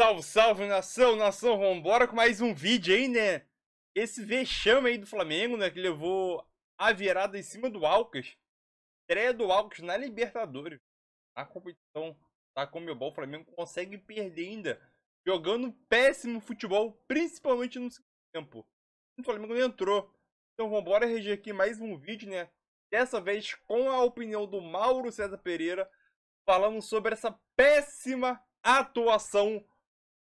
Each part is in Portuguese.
Salve, salve, nação, nação, vambora com mais um vídeo aí, né? Esse vexame aí do Flamengo, né, que levou a virada em cima do Alcas. Estreia do Alcas na Libertadores. Na competição da Comebol, o Flamengo consegue perder ainda. Jogando péssimo futebol, principalmente no segundo tempo. O Flamengo não entrou. Então vambora reger aqui mais um vídeo, né? Dessa vez com a opinião do Mauro César Pereira, falando sobre essa péssima atuação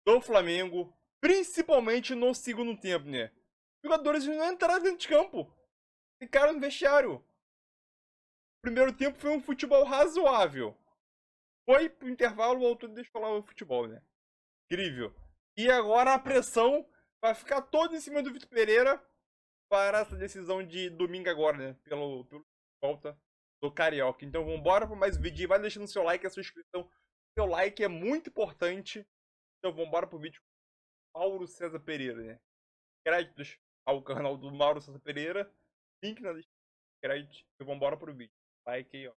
do Flamengo, principalmente no segundo tempo, né? Os jogadores não entraram dentro de campo. Ficaram no vestiário. O primeiro tempo foi um futebol razoável. Foi pro intervalo, o e deixou lá o futebol, né? Incrível. E agora a pressão vai ficar toda em cima do Vitor Pereira para essa decisão de domingo agora, né? Pelo, pelo volta do Carioca. Então vambora para mais vídeo. Vai deixando seu like, a sua inscrição. Seu like é muito importante então vamos embora pro vídeo Mauro César Pereira, né? Créditos ao canal do Mauro César Pereira. Link na descrição. Créditos. E vamos embora pro vídeo. Like aí, ó.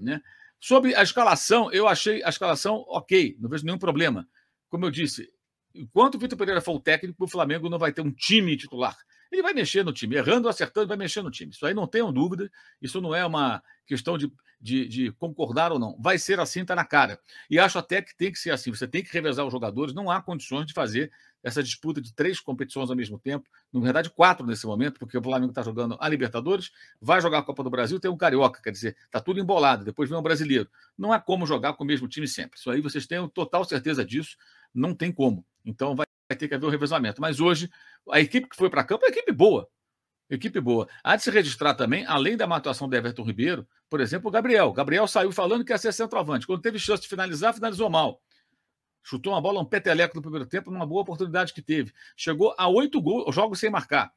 Né? Sobre a escalação, eu achei a escalação ok, não vejo nenhum problema. Como eu disse, enquanto o Vitor Pereira for o técnico, o Flamengo não vai ter um time titular. Ele vai mexer no time, errando ou acertando, vai mexer no time. Isso aí não tenham dúvida, isso não é uma questão de, de, de concordar ou não. Vai ser assim, está na cara. E acho até que tem que ser assim, você tem que revezar os jogadores, não há condições de fazer essa disputa de três competições ao mesmo tempo, na verdade quatro nesse momento, porque o Flamengo está jogando a Libertadores, vai jogar a Copa do Brasil, tem um carioca, quer dizer, está tudo embolado, depois vem um brasileiro. Não há como jogar com o mesmo time sempre. Isso aí vocês tenham total certeza disso, não tem como. Então vai vai ter que haver um revezamento. Mas hoje, a equipe que foi para campo é uma equipe boa. Equipe boa. Há de se registrar também, além da matuação do Everton Ribeiro, por exemplo, o Gabriel. O Gabriel saiu falando que ia ser centroavante. Quando teve chance de finalizar, finalizou mal. Chutou uma bola, um peteleco no primeiro tempo, numa boa oportunidade que teve. Chegou a oito gols, jogos sem marcar.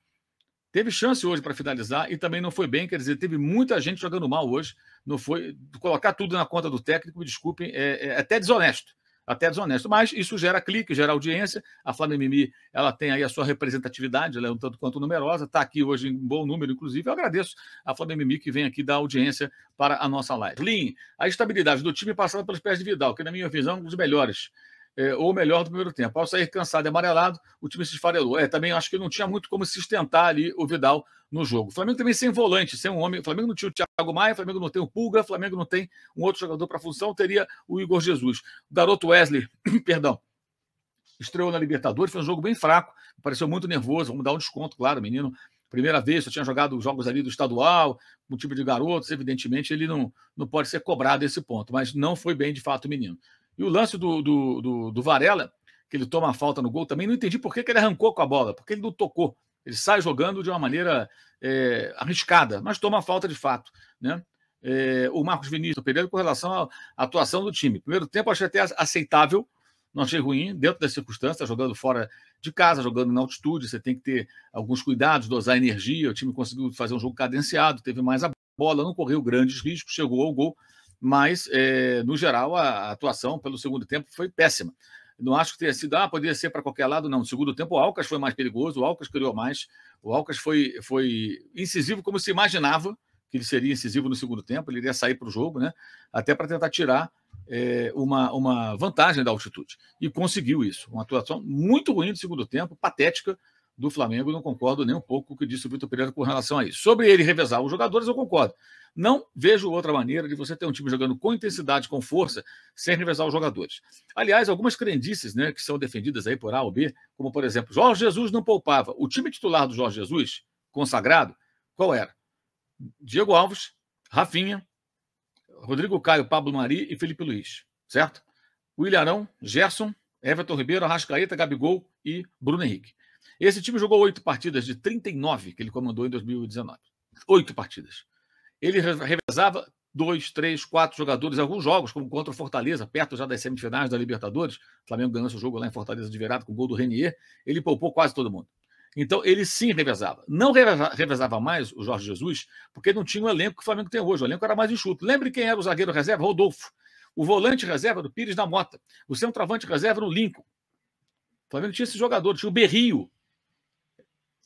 Teve chance hoje para finalizar e também não foi bem. Quer dizer, teve muita gente jogando mal hoje. Não foi. Colocar tudo na conta do técnico, me desculpem, é, é até desonesto até desonesto. Mas isso gera clique, gera audiência. A Flávia Mimi, ela tem aí a sua representatividade, ela é um tanto quanto numerosa, está aqui hoje em bom número, inclusive. Eu agradeço a Flávia Mimi que vem aqui dar audiência para a nossa live. Lin, a estabilidade do time passada pelos pés de Vidal, que na minha visão é um dos melhores é, ou melhor do primeiro tempo. Ao sair cansado e amarelado, o time se esfarelou. É, também acho que não tinha muito como sustentar ali o Vidal no jogo. O Flamengo também sem volante, sem um homem. O Flamengo não tinha o Thiago Maia, o Flamengo não tem o Pulga, o Flamengo não tem um outro jogador para a função, teria o Igor Jesus. O garoto Wesley, perdão, estreou na Libertadores, foi um jogo bem fraco, pareceu muito nervoso, vamos dar um desconto, claro, menino. Primeira vez, só tinha jogado jogos ali do estadual, um tipo de garotos, evidentemente ele não, não pode ser cobrado esse ponto, mas não foi bem de fato o menino. E o lance do, do, do, do Varela, que ele toma a falta no gol também, não entendi por que, que ele arrancou com a bola, porque ele não tocou. Ele sai jogando de uma maneira é, arriscada, mas toma a falta de fato. Né? É, o Marcos Vinícius Pereira com relação à atuação do time. Primeiro tempo, achei até aceitável, não achei ruim, dentro das circunstâncias, jogando fora de casa, jogando na altitude, você tem que ter alguns cuidados, dosar energia. O time conseguiu fazer um jogo cadenciado, teve mais a bola, não correu grandes riscos, chegou ao gol mas, é, no geral, a atuação pelo segundo tempo foi péssima. Não acho que tenha sido, ah, poderia ser para qualquer lado, não. No segundo tempo, o Alcas foi mais perigoso, o Alcas criou mais, o Alcas foi, foi incisivo como se imaginava que ele seria incisivo no segundo tempo, ele iria sair para o jogo, né? Até para tentar tirar é, uma, uma vantagem da altitude. E conseguiu isso. Uma atuação muito ruim no segundo tempo, patética, do Flamengo, não concordo nem um pouco com o que disse o Vitor Pereira com relação a isso. Sobre ele revezar os jogadores, eu concordo. Não vejo outra maneira de você ter um time jogando com intensidade, com força, sem revezar os jogadores. Aliás, algumas crendices né, que são defendidas aí por A ou B, como por exemplo, Jorge Jesus não poupava. O time titular do Jorge Jesus, consagrado, qual era? Diego Alves, Rafinha, Rodrigo Caio, Pablo Mari e Felipe Luiz, certo? William Arão, Gerson, Everton Ribeiro, Arrascaeta, Gabigol e Bruno Henrique. Esse time jogou oito partidas de 39 que ele comandou em 2019. Oito partidas. Ele revezava dois, três, quatro jogadores, em alguns jogos, como contra o Fortaleza, perto já das semifinais da Libertadores. O Flamengo ganhou seu jogo lá em Fortaleza de virada com o gol do Renier. Ele poupou quase todo mundo. Então, ele sim revezava. Não revezava mais o Jorge Jesus, porque não tinha o elenco que o Flamengo tem hoje. O elenco era mais enxuto. Lembre quem era o zagueiro reserva? Rodolfo. O volante reserva do Pires da Mota. O centroavante reserva no Lincoln. Flamengo tinha esse jogador, tinha o Berrio.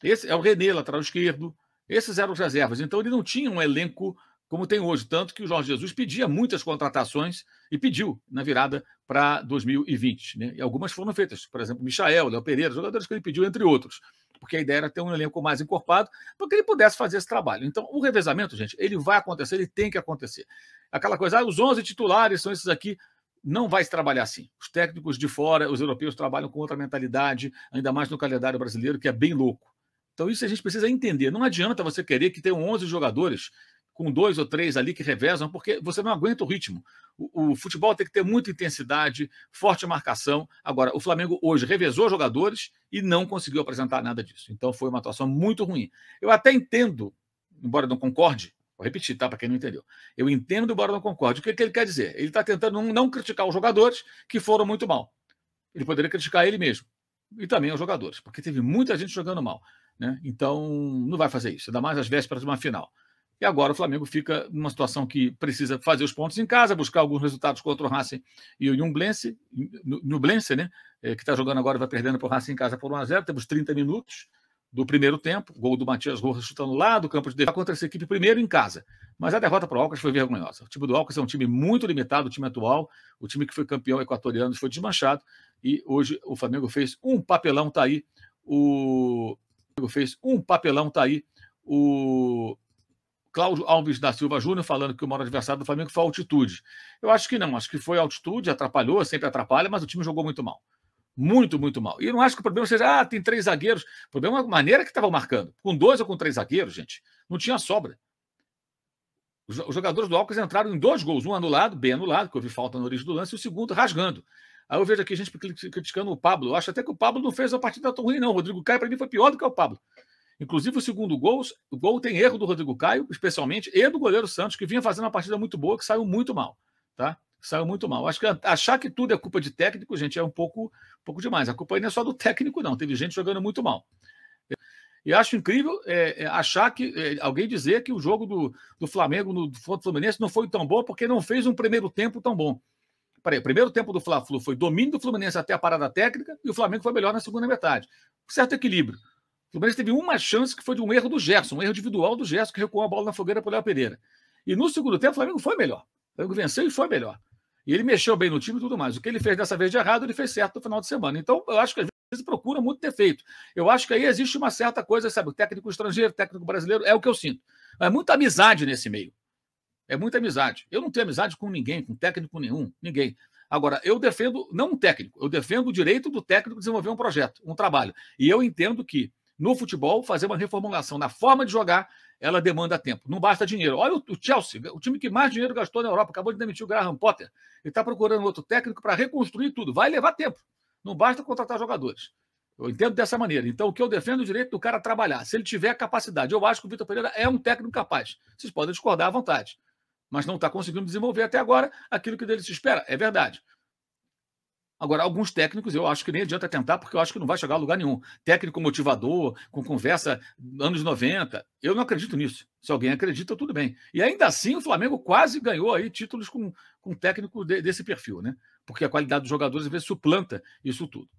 Esse é o René, lateral esquerdo. Esses eram os reservas. Então ele não tinha um elenco como tem hoje. Tanto que o Jorge Jesus pedia muitas contratações e pediu na virada para 2020. Né? E algumas foram feitas, por exemplo, Michael, Léo Pereira, jogadores que ele pediu, entre outros. Porque a ideia era ter um elenco mais encorpado para que ele pudesse fazer esse trabalho. Então, o revezamento, gente, ele vai acontecer, ele tem que acontecer. Aquela coisa, ah, os 11 titulares são esses aqui não vai se trabalhar assim. Os técnicos de fora, os europeus, trabalham com outra mentalidade, ainda mais no calendário brasileiro, que é bem louco. Então, isso a gente precisa entender. Não adianta você querer que tenham 11 jogadores com dois ou três ali que revezam, porque você não aguenta o ritmo. O, o, futebol tem que ter muita intensidade, forte marcação. Agora, o Flamengo hoje revezou jogadores e não conseguiu apresentar nada disso. Então, foi uma atuação muito ruim. Eu até entendo, embora não concorde, Vou repetir, tá? Para quem não entendeu. Eu entendo, embora não concorde. O que, que ele quer dizer? Ele está tentando não criticar os jogadores que foram muito mal. Ele poderia criticar ele mesmo. E também os jogadores, porque teve muita gente jogando mal. Né? Então, não vai fazer isso, ainda mais às vésperas de uma final. E agora o Flamengo fica numa situação que precisa fazer os pontos em casa, buscar alguns resultados contra o Racing e o Nublense, Nublense né? É, que está jogando agora e vai perdendo para o Racing em casa por 1x0. Temos 30 minutos do primeiro tempo, gol do Matias Rojas chutando lá do campo de defesa contra essa equipe primeiro em casa. Mas a derrota para o Alcas foi vergonhosa. O time do Alcas é um time muito limitado, o time atual, o time que foi campeão equatoriano foi desmanchado e hoje o Flamengo fez um papelão, tá aí o Flamengo fez um papelão, tá aí o Cláudio Alves da Silva Júnior falando que o maior adversário do Flamengo foi a altitude. Eu acho que não, acho que foi a altitude, atrapalhou, sempre atrapalha, mas o time jogou muito mal. Muito, muito mal. E não acho que o problema seja, ah, tem três zagueiros. O problema é a maneira que estavam marcando. Com dois ou com três zagueiros, gente, não tinha sobra. Os, os jogadores do Alcas entraram em dois gols, um anulado, bem anulado, que houve falta na origem do lance, e o segundo rasgando. Aí eu vejo aqui gente criticando o Pablo. Eu acho até que o Pablo não fez a partida tão ruim, não. O Rodrigo Caio, para mim, foi pior do que o Pablo. Inclusive, o segundo gol, o gol tem erro do Rodrigo Caio, especialmente, e do goleiro Santos, que vinha fazendo uma partida muito boa, que saiu muito mal. Tá? saiu muito mal. Acho que achar que tudo é culpa de técnico, gente, é um pouco, um pouco demais. A culpa aí não é só do técnico, não. Teve gente jogando muito mal. E acho incrível é, é, achar que é, alguém dizer que o jogo do, do Flamengo no do Fluminense não foi tão bom porque não fez um primeiro tempo tão bom. Peraí, o primeiro tempo do Fla-Flu foi domínio do Fluminense até a parada técnica e o Flamengo foi melhor na segunda metade. Um certo equilíbrio. O Fluminense teve uma chance que foi de um erro do Gerson, um erro individual do Gerson que recuou a bola na fogueira para o Léo Pereira. E no segundo tempo o Flamengo foi melhor. O Flamengo venceu e foi melhor. E ele mexeu bem no time e tudo mais. O que ele fez dessa vez de errado, ele fez certo no final de semana. Então, eu acho que às vezes procura muito defeito. Eu acho que aí existe uma certa coisa, sabe? O técnico estrangeiro, o técnico brasileiro, é o que eu sinto. É muita amizade nesse meio. É muita amizade. Eu não tenho amizade com ninguém, com técnico nenhum, ninguém. Agora, eu defendo, não um técnico, eu defendo o direito do técnico desenvolver um projeto, um trabalho. E eu entendo que, no futebol, fazer uma reformulação na forma de jogar ela demanda tempo. Não basta dinheiro. Olha o Chelsea, o time que mais dinheiro gastou na Europa, acabou de demitir o Graham Potter. Ele está procurando outro técnico para reconstruir tudo. Vai levar tempo. Não basta contratar jogadores. Eu entendo dessa maneira. Então, o que eu defendo é o direito do cara trabalhar, se ele tiver capacidade. Eu acho que o Vitor Pereira é um técnico capaz. Vocês podem discordar à vontade. Mas não está conseguindo desenvolver até agora aquilo que dele se espera. É verdade. Agora, alguns técnicos eu acho que nem adianta tentar, porque eu acho que não vai chegar a lugar nenhum. Técnico motivador, com conversa anos 90, eu não acredito nisso. Se alguém acredita, tudo bem. E ainda assim, o Flamengo quase ganhou aí títulos com, com técnico de, desse perfil, né? Porque a qualidade dos jogadores às vezes suplanta isso tudo.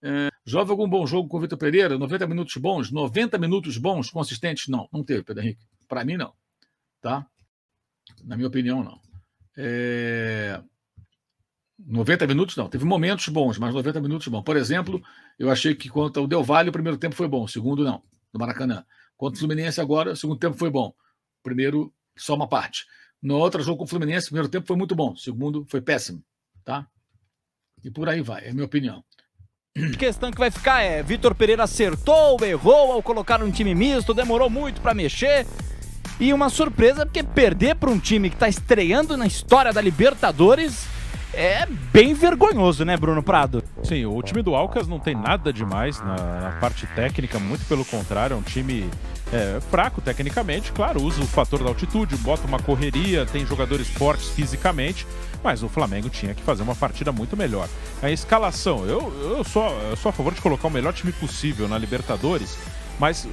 É, Jove algum bom jogo com o Vitor Pereira? 90 minutos bons? 90 minutos bons, consistentes? Não, não teve, Pedro Henrique. Para mim, não. Tá? Na minha opinião, não. É... 90 minutos não, teve momentos bons, mas 90 minutos bom. Por exemplo, eu achei que contra o Del Valle, o primeiro tempo foi bom, o segundo não, no Maracanã. contra o Fluminense agora, o segundo tempo foi bom. O primeiro, só uma parte. No outro jogo com o Fluminense, o primeiro tempo foi muito bom, o segundo foi péssimo, tá? E por aí vai, é a minha opinião. A questão que vai ficar é, Vitor Pereira acertou, errou ao colocar um time misto, demorou muito para mexer. E uma surpresa, porque perder para um time que está estreando na história da Libertadores é bem vergonhoso, né, Bruno Prado? Sim, o time do Alcas não tem nada demais na, na parte técnica, muito pelo contrário, é um time é, fraco tecnicamente, claro, usa o fator da altitude, bota uma correria, tem jogadores fortes fisicamente, mas o Flamengo tinha que fazer uma partida muito melhor. A escalação, eu, eu, sou, eu sou a favor de colocar o melhor time possível na Libertadores, mas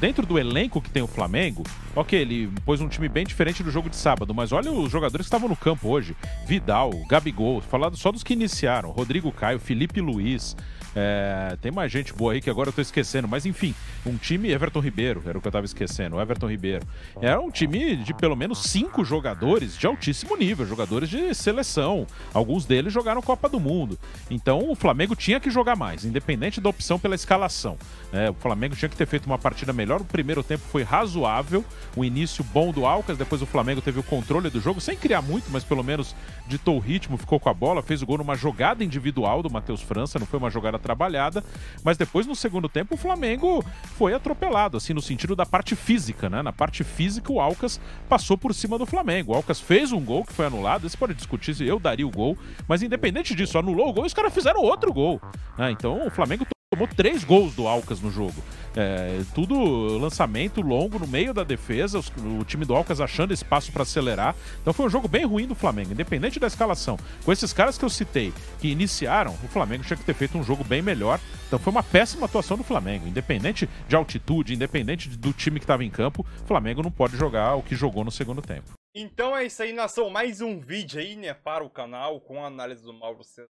dentro do elenco que tem o Flamengo, ok, ele pôs um time bem diferente do jogo de sábado, mas olha os jogadores que estavam no campo hoje: Vidal, Gabigol, falado só dos que iniciaram, Rodrigo Caio, Felipe Luiz, é, tem mais gente boa aí que agora eu tô esquecendo, mas enfim, um time Everton Ribeiro, era o que eu tava esquecendo, o Everton Ribeiro. Era é um time de pelo menos cinco jogadores de altíssimo nível, jogadores de seleção. Alguns deles jogaram Copa do Mundo. Então o Flamengo tinha que jogar mais, independente da opção pela escalação. É, o Flamengo tinha que ter feito uma partida melhor. O primeiro tempo foi razoável, o início bom do Alcas, depois o Flamengo teve o controle do jogo, sem criar muito, mas pelo menos ditou o ritmo, ficou com a bola, fez o gol numa jogada individual do Matheus França, não foi uma jogada trabalhada, mas depois no segundo tempo o Flamengo foi atropelado, assim, no sentido da parte física, né? Na parte física o Alcas passou por cima do Flamengo. O Alcas fez um gol que foi anulado, esse pode discutir se eu daria o gol, mas independente disso, anulou o gol e os caras fizeram outro gol. Né? Então o Flamengo tomou três gols do Alcas no jogo. É, tudo lançamento longo no meio da defesa, os, o time do Alcas achando espaço para acelerar. Então foi um jogo bem ruim do Flamengo, independente da escalação. Com esses caras que eu citei, que iniciaram, o Flamengo tinha que ter feito um jogo bem melhor. Então foi uma péssima atuação do Flamengo, independente de altitude, independente do time que estava em campo, o Flamengo não pode jogar o que jogou no segundo tempo. Então é isso aí, nação. Mais um vídeo aí, né, para o canal com a análise do Mauro César.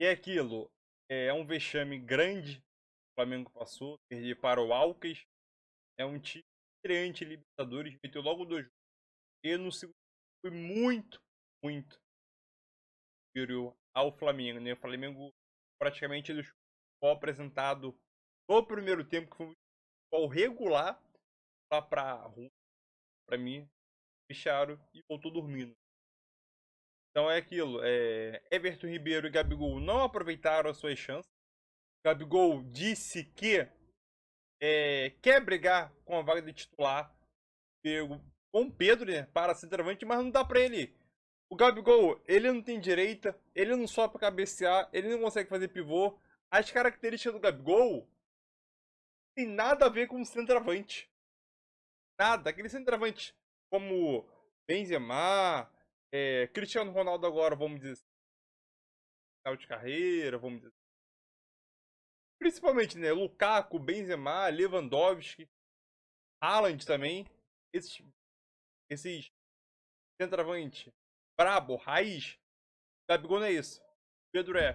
E é aquilo, é, é um vexame grande. O Flamengo passou, perder para o Alcas. É um time estreante Libertadores, meteu logo dois jogos. E no segundo foi muito, muito superior ao Flamengo. Né? O Flamengo praticamente ele foi apresentado no primeiro tempo, que foi o regular, lá para a para mim, fecharam e voltou dormindo. Então é aquilo, é... Everton Ribeiro e Gabigol não aproveitaram as suas chances. Gabigol disse que é... quer brigar com a vaga de titular com Pedro né, para centroavante, mas não dá para ele. O Gabigol, ele não tem direita, ele não sobe para cabecear, ele não consegue fazer pivô. As características do Gabigol tem nada a ver com o centroavante. Nada. Aquele centroavante como Benzema, é, Cristiano Ronaldo agora, vamos dizer. Assim, final de carreira, vamos dizer. Principalmente, né? Lukaku, Benzema, Lewandowski, Haaland também. Esses. Esses. Centravante. Brabo, raiz. Gabigol não é isso. Pedro é.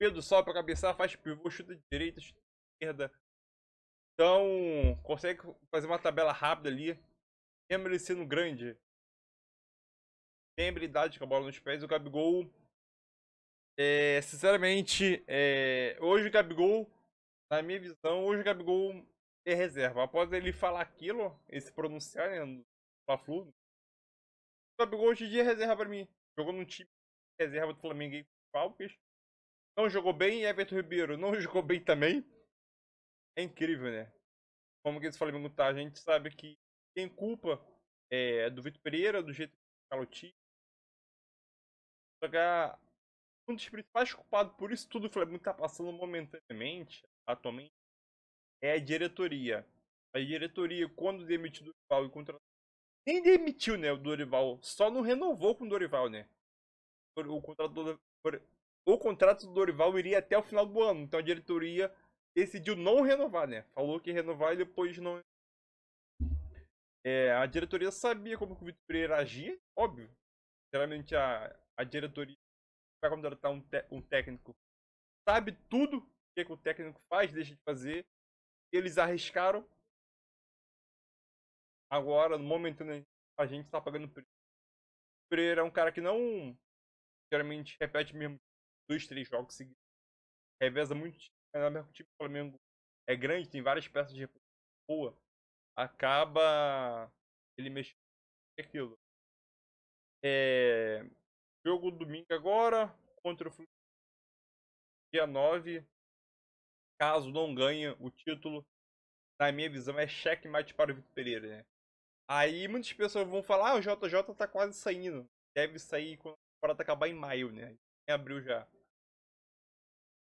Pedro sobe pra cabeçar, faz pivô, chuta de direita, chuta de esquerda. Então, consegue fazer uma tabela rápida ali. Mesmo ele sendo grande, tem habilidade com a bola nos pés. O Gabigol, é, sinceramente, é, hoje o Gabigol, na minha visão, hoje o Gabigol é reserva. Após ele falar aquilo, esse pronunciar né, no Fla-Flu, o Gabigol hoje em dia é reserva pra mim. Jogou num time reserva do Flamengo e Falcons. Não jogou bem e Everton Ribeiro não jogou bem também. É incrível, né? Como que esse Flamengo tá? A gente sabe que tem culpa é, do Vitor Pereira, do jeito que o Calotti só um dos principais culpados por isso tudo que o Flamengo está passando momentaneamente, atualmente, é a diretoria. A diretoria, quando demitiu o Dorival e contratou. Nem demitiu, né, o Dorival. Só não renovou com o Dorival, né? O contrato do, o contrato do Dorival iria até o final do ano. Então a diretoria decidiu não renovar, né? Falou que ia renovar e depois não. É, a diretoria sabia como o Vitor Pereira agia, óbvio geralmente a, a diretoria vai contratar um, te, um técnico, sabe tudo o que, que o técnico faz, deixa de fazer. Eles arriscaram. Agora, no momento, né, a gente está pagando preço. Pereira é um cara que não geralmente repete mesmo dois, três jogos seguidos. Reveza muito, ainda mais que o time do Flamengo é grande, tem várias peças de boa. Acaba ele mexendo aquilo. É, jogo domingo agora contra o Fluminense. Dia 9. Caso não ganhe o título, na minha visão, é checkmate para o Vitor Pereira, né? Aí muitas pessoas vão falar, ah, o JJ tá quase saindo. Deve sair quando a temporada acabar em maio, né? Em abril já.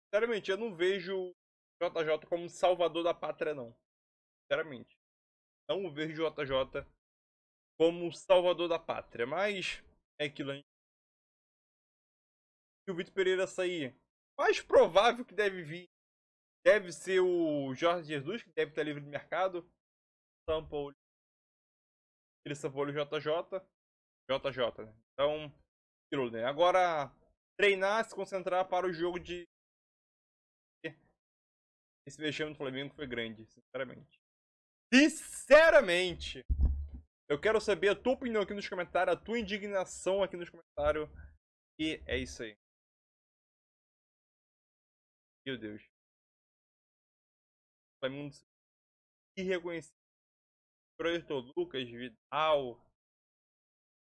Sinceramente, eu não vejo o JJ como salvador da pátria, não. Sinceramente. Não vejo o JJ como salvador da pátria, mas é aquilo aí. Se o Vitor Pereira sair, mais provável que deve vir deve ser o Jorge Jesus, que deve estar livre de mercado. São Paulo. Ele é São Paulo JJ. JJ, né? Então, aquilo, né? Agora, treinar, se concentrar para o jogo de. Esse vexame do Flamengo foi grande, sinceramente. Sinceramente! Eu quero saber a tua opinião aqui nos comentários, a tua indignação aqui nos comentários. E é isso aí. Meu Deus. mundo irreconhecível. Projeto Lucas, Vidal,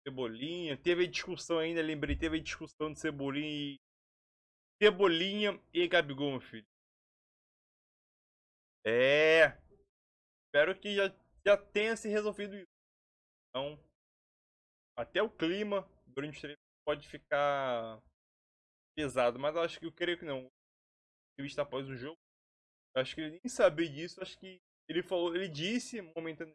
Cebolinha. Teve discussão ainda, lembrei, teve discussão de Cebolinha e. Cebolinha e Gabigol, filho. É. Espero que já, já tenha se resolvido isso. Então, até o clima durante o treinos pode ficar pesado, mas eu acho que eu creio que não. Entrevista após o jogo, acho que ele nem sabia disso, acho que ele falou, ele disse, momentando,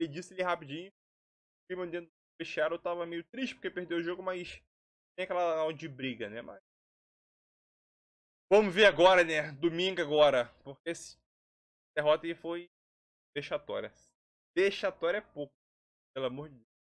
ele disse ele rapidinho, o clima dentro do vestiário tava meio triste porque perdeu o jogo, mas tem aquela de briga, né? Mas Vamos ver agora, né? Domingo agora. Porque essa derrota aí foi fechatória. Fechatória é pouco amor